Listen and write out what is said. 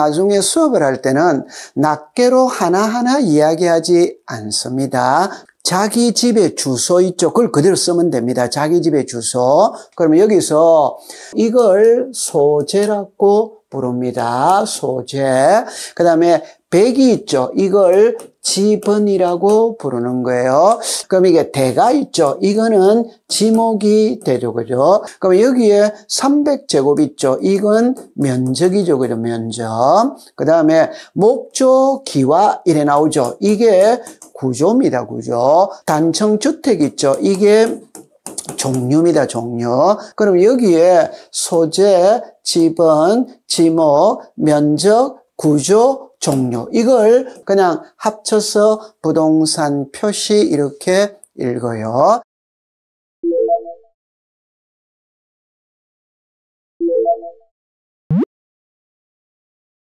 나중에 수업을 할 때는 낱개로 하나하나 이야기하지 않습니다. 자기 집의 주소 있죠. 그걸 그대로 쓰면 됩니다. 자기 집의 주소. 그러면 여기서 이걸 소재라고 부릅니다. 소재. 그 다음에 백이 있죠. 이걸 지번이라고 부르는 거예요. 그럼 이게 대가 있죠. 이거는 지목이 되죠. 그죠? 그럼 여기에 300제곱 있죠. 이건 면적이죠. 그죠? 면적. 그 다음에 목조, 기와 이래 나오죠. 이게 구조입니다. 구조. 단층주택 있죠. 이게 종류입니다. 종류. 그럼 여기에 소재, 지번, 지목, 면적, 구조, 종료 이걸 그냥 합쳐서 부동산 표시 이렇게 읽어요.